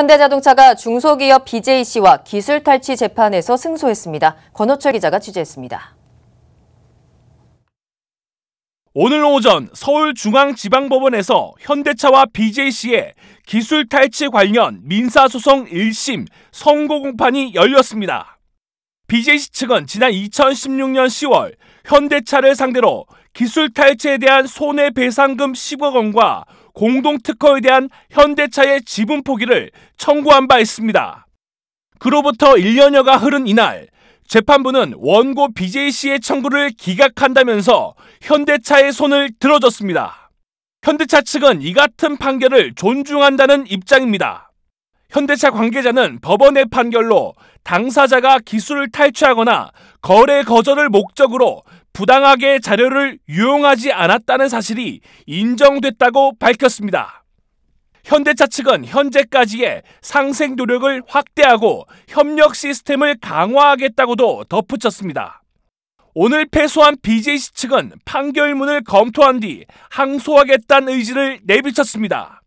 현대자동차가 중소기업 BJC와 기술 탈취 재판에서 승소했습니다. 권호철 기자가 취재했습니다. 오늘 오전 서울중앙지방법원에서 현대차와 BJC의 기술 탈취 관련 민사소송 1심 선고 공판이 열렸습니다. BJC 측은 지난 2016년 10월 현대차를 상대로 기술 탈취에 대한 손해배상금 10억 원과 공동특허에 대한 현대차의 지분 포기를 청구한 바 있습니다. 그로부터 1년여가 흐른 이날 재판부는 원고 BJC의 청구를 기각한다면서 현대차의 손을 들어줬습니다. 현대차 측은 이 같은 판결을 존중한다는 입장입니다. 현대차 관계자는 법원의 판결로 당사자가 기술을 탈취하거나 거래 거절을 목적으로 부당하게 자료를 유용하지 않았다는 사실이 인정됐다고 밝혔습니다. 현대차 측은 현재까지의 상생 노력을 확대하고 협력 시스템을 강화하겠다고도 덧붙였습니다. 오늘 패소한 BJC 측은 판결문을 검토한 뒤 항소하겠다는 의지를 내비쳤습니다.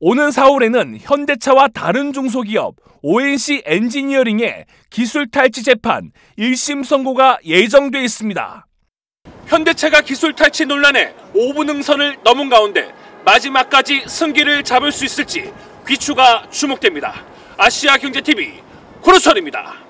오는 4월에는 현대차와 다른 중소기업 ONC 엔지니어링의 기술 탈취 재판 1심 선고가 예정돼 있습니다. 현대차가 기술 탈취 논란에 5분 응선을 넘은 가운데 마지막까지 승기를 잡을 수 있을지 귀추가 주목됩니다. 아시아경제TV 코르철입니다